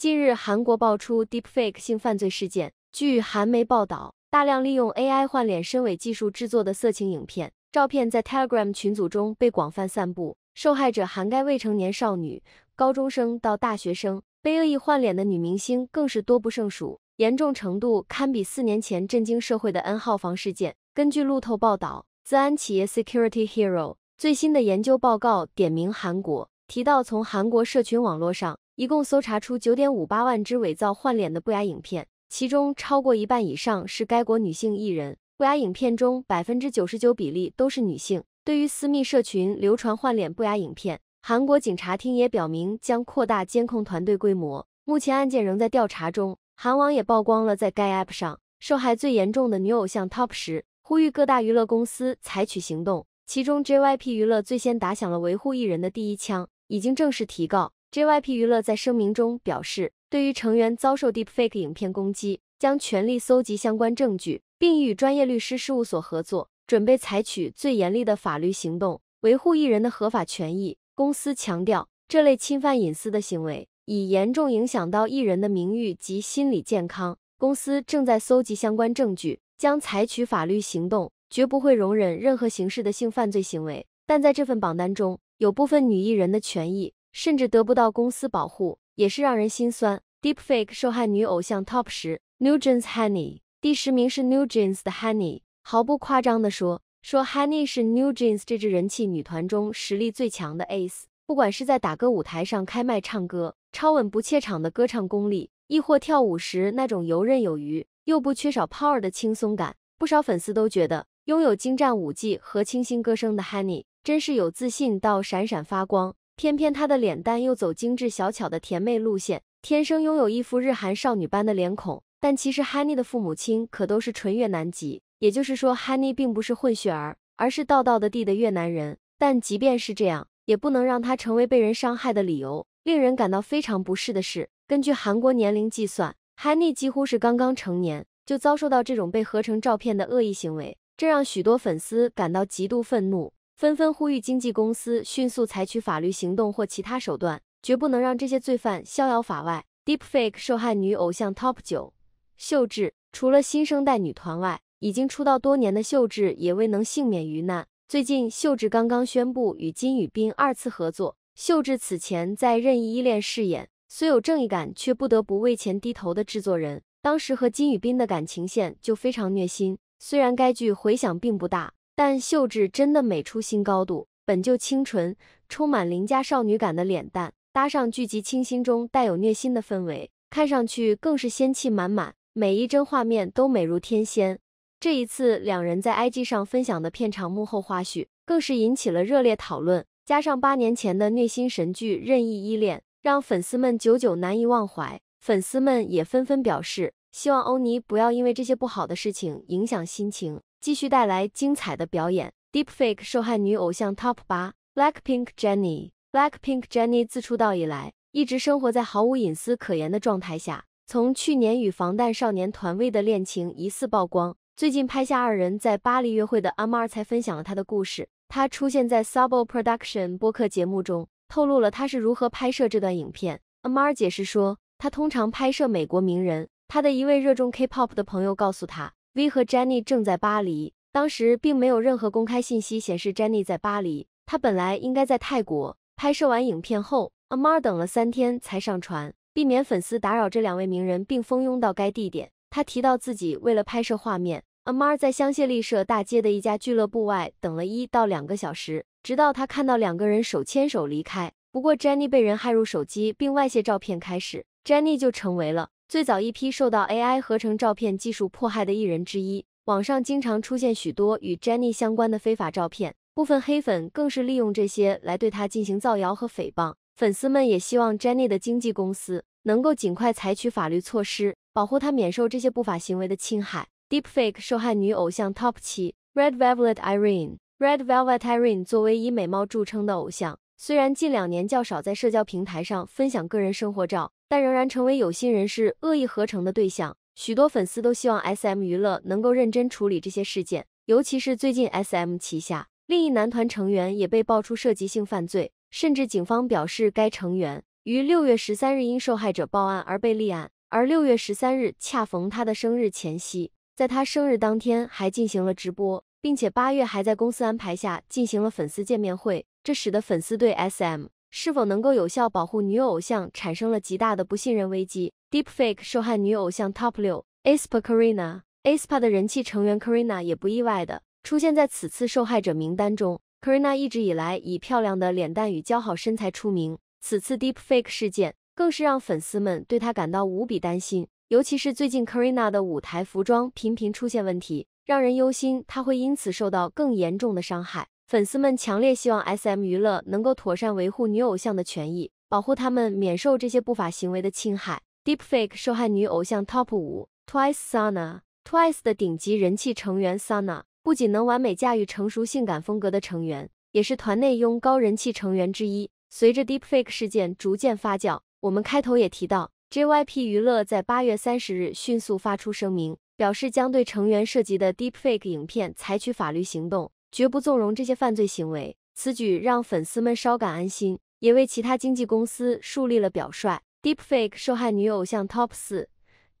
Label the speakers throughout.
Speaker 1: 近日，韩国爆出 deepfake 性犯罪事件。据韩媒报道，大量利用 AI 换脸、身伪技术制作的色情影片、照片在 Telegram 群组中被广泛散布，受害者涵盖未成年少女、高中生到大学生，被恶意换脸的女明星更是多不胜数，严重程度堪比四年前震惊社会的 N 号房事件。根据路透报道，自安企业 Security Hero 最新的研究报告点名韩国，提到从韩国社群网络上。一共搜查出九点五八万支伪造换脸的不雅影片，其中超过一半以上是该国女性艺人。不雅影片中百分之九十九比例都是女性。对于私密社群流传换脸不雅影片，韩国警察厅也表明将扩大监控团队规模。目前案件仍在调查中。韩网也曝光了在该 App 上受害最严重的女偶像 TOP 十，呼吁各大娱乐公司采取行动。其中 JYP 娱乐最先打响了维护艺人的第一枪，已经正式提告。JYP 娱乐在声明中表示，对于成员遭受 Deepfake 影片攻击，将全力搜集相关证据，并与专业律师事务所合作，准备采取最严厉的法律行动，维护艺人的合法权益。公司强调，这类侵犯隐私的行为已严重影响到艺人的名誉及心理健康。公司正在搜集相关证据，将采取法律行动，绝不会容忍任何形式的性犯罪行为。但在这份榜单中，有部分女艺人的权益。甚至得不到公司保护，也是让人心酸。Deepfake 受害女偶像 Top 十，New Jeans Honey 第十名是 New Jeans 的 Honey。毫不夸张的说，说 Honey 是 New Jeans 这支人气女团中实力最强的 Ace。不管是在打歌舞台上开麦唱歌，超稳不怯场的歌唱功力，亦或跳舞时那种游刃有余又不缺少 power 的轻松感，不少粉丝都觉得拥有精湛舞技和清新歌声的 Honey 真是有自信到闪闪发光。偏偏她的脸蛋又走精致小巧的甜妹路线，天生拥有一副日韩少女般的脸孔。但其实 Honey 的父母亲可都是纯越南籍，也就是说 Honey 并不是混血儿，而是道道的地的越南人。但即便是这样，也不能让她成为被人伤害的理由。令人感到非常不适的是，根据韩国年龄计算，Honey 几乎是刚刚成年就遭受到这种被合成照片的恶意行为，这让许多粉丝感到极度愤怒。纷纷呼吁经纪公司迅速采取法律行动或其他手段，绝不能让这些罪犯逍遥法外。Deepfake 受害女偶像 TOP 九，秀智除了新生代女团外，已经出道多年的秀智也未能幸免于难。最近，秀智刚刚宣布与金宇彬二次合作。秀智此前在《任意依恋》饰演虽有正义感却不得不为钱低头的制作人，当时和金宇彬的感情线就非常虐心。虽然该剧回响并不大。但秀智真的美出新高度，本就清纯、充满邻家少女感的脸蛋，搭上剧集清新中带有虐心的氛围，看上去更是仙气满满，每一帧画面都美如天仙。这一次两人在 IG 上分享的片场幕后花絮，更是引起了热烈讨论。加上八年前的虐心神剧《任意依恋》，让粉丝们久久难以忘怀。粉丝们也纷纷表示，希望欧尼不要因为这些不好的事情影响心情。继续带来精彩的表演。Deepfake 受害女偶像 Top 八。Blackpink Jennie。Blackpink Jennie 自出道以来，一直生活在毫无隐私可言的状态下。从去年与防弹少年团位的恋情疑似曝光，最近拍下二人在巴黎约会的阿 m r 才分享了他的故事。他出现在 s u b o Production 播客节目中，透露了他是如何拍摄这段影片。阿 m r 解释说，他通常拍摄美国名人。他的一位热衷 K-pop 的朋友告诉他。V 和 Jenny 正在巴黎，当时并没有任何公开信息显示 Jenny 在巴黎。她本来应该在泰国拍摄完影片后，Amar 等了三天才上传，避免粉丝打扰这两位名人并蜂拥到该地点。他提到自己为了拍摄画面，Amar 在香榭丽舍大街的一家俱乐部外等了一到两个小时，直到他看到两个人手牵手离开。不过，Jenny 被人害入手机并外泄照片开始，Jenny 就成为了。最早一批受到 AI 合成照片技术迫害的艺人之一，网上经常出现许多与 Jenny 相关的非法照片，部分黑粉更是利用这些来对她进行造谣和诽谤。粉丝们也希望 Jenny 的经纪公司能够尽快采取法律措施，保护她免受这些不法行为的侵害。Deepfake 受害女偶像 Top 7，Red Velvet Irene。Red Velvet Irene 作为以美貌著称的偶像，虽然近两年较少在社交平台上分享个人生活照。但仍然成为有心人士恶意合成的对象。许多粉丝都希望 S M 娱乐能够认真处理这些事件，尤其是最近 S M 旗下另一男团成员也被爆出涉及性犯罪，甚至警方表示该成员于六月十三日因受害者报案而被立案。而六月十三日恰逢他的生日前夕，在他生日当天还进行了直播，并且八月还在公司安排下进行了粉丝见面会，这使得粉丝对 S M。是否能够有效保护女偶像，产生了极大的不信任危机。Deepfake 受害女偶像 Top 6：Aespa 的人气成员 k a r i n a 也不意外的出现在此次受害者名单中。Karena 一直以来以漂亮的脸蛋与姣好身材出名，此次 Deepfake 事件更是让粉丝们对她感到无比担心。尤其是最近 k a r i n a 的舞台服装频频出现问题，让人忧心她会因此受到更严重的伤害。粉丝们强烈希望 S M 娱乐能够妥善维护女偶像的权益，保护他们免受这些不法行为的侵害。Deepfake 受害女偶像 TOP 五：Twice Sana。Twice 的顶级人气成员 Sana 不仅能完美驾驭成熟性感风格的成员，也是团内拥高人气成员之一。随着 Deepfake 事件逐渐发酵，我们开头也提到，JYP 娱乐在八月三十日迅速发出声明，表示将对成员涉及的 Deepfake 影片采取法律行动。绝不纵容这些犯罪行为，此举让粉丝们稍感安心，也为其他经纪公司树立了表率。Deepfake 受害女偶像 Top 四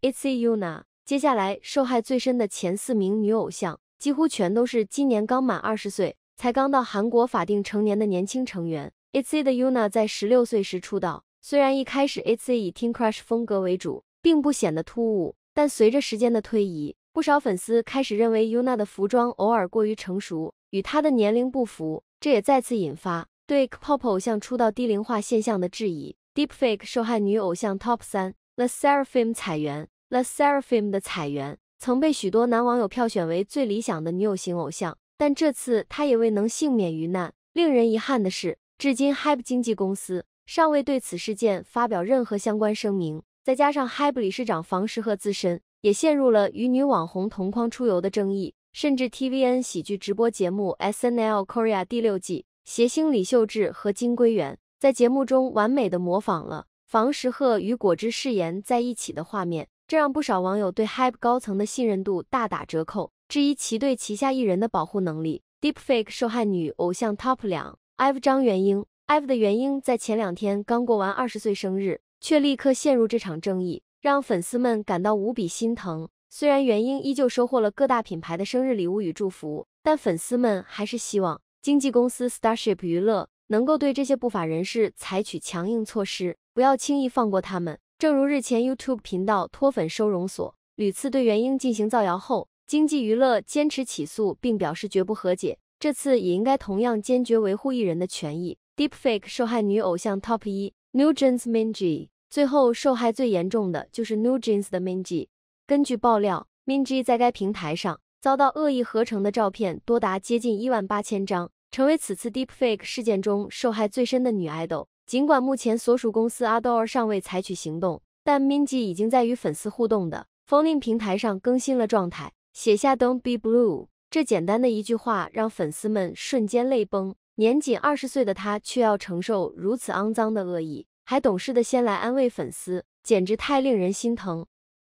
Speaker 1: t C Yuna。接下来，受害最深的前四名女偶像，几乎全都是今年刚满二十岁，才刚到韩国法定成年的年轻成员。i A C 的 Yuna 在十六岁时出道，虽然一开始 i A C 以 Teen Crush 风格为主，并不显得突兀，但随着时间的推移，不少粉丝开始认为 Yuna 的服装偶尔过于成熟。与她的年龄不符，这也再次引发对 K-pop 偶像出道低龄化现象的质疑。Deepfake 受害女偶像 Top 三：The Seraphim 彩媛、The Seraphim 的彩媛曾被许多男网友票选为最理想的女友型偶像，但这次她也未能幸免于难。令人遗憾的是，至今 Hype 经纪公司尚未对此事件发表任何相关声明。再加上 Hype 理事长房石赫自身也陷入了与女网红同框出游的争议。甚至 TVN 喜剧直播节目 SNL Korea 第六季，谐星李秀智和金圭元在节目中完美的模仿了房石赫与果汁誓言在一起的画面，这让不少网友对 Hype 高层的信任度大打折扣，质疑其对旗下艺人的保护能力。Deepfake 受害女偶像 Top 两，IVE 张元英，IVE 的元英在前两天刚过完二十岁生日，却立刻陷入这场争议，让粉丝们感到无比心疼。虽然元英依旧收获了各大品牌的生日礼物与祝福，但粉丝们还是希望经纪公司 Starship 娱乐能够对这些不法人士采取强硬措施，不要轻易放过他们。正如日前 YouTube 频道脱粉收容所屡次对元英进行造谣后，经纪娱乐坚持起诉，并表示绝不和解。这次也应该同样坚决维护艺人的权益。Deepfake 受害女偶像 top 一，New Jeans Minji 最后受害最严重的就是 New Jeans 的 Minji。根据爆料，Minji 在该平台上遭到恶意合成的照片多达接近一万八千张，成为此次 Deepfake 事件中受害最深的女爱豆。尽管目前所属公司 ADOR 尚未采取行动，但 Minji 已经在与粉丝互动的封令平台上更新了状态，写下 Don't be blue。这简单的一句话让粉丝们瞬间泪崩。年仅二十岁的她却要承受如此肮脏的恶意，还懂事的先来安慰粉丝，简直太令人心疼。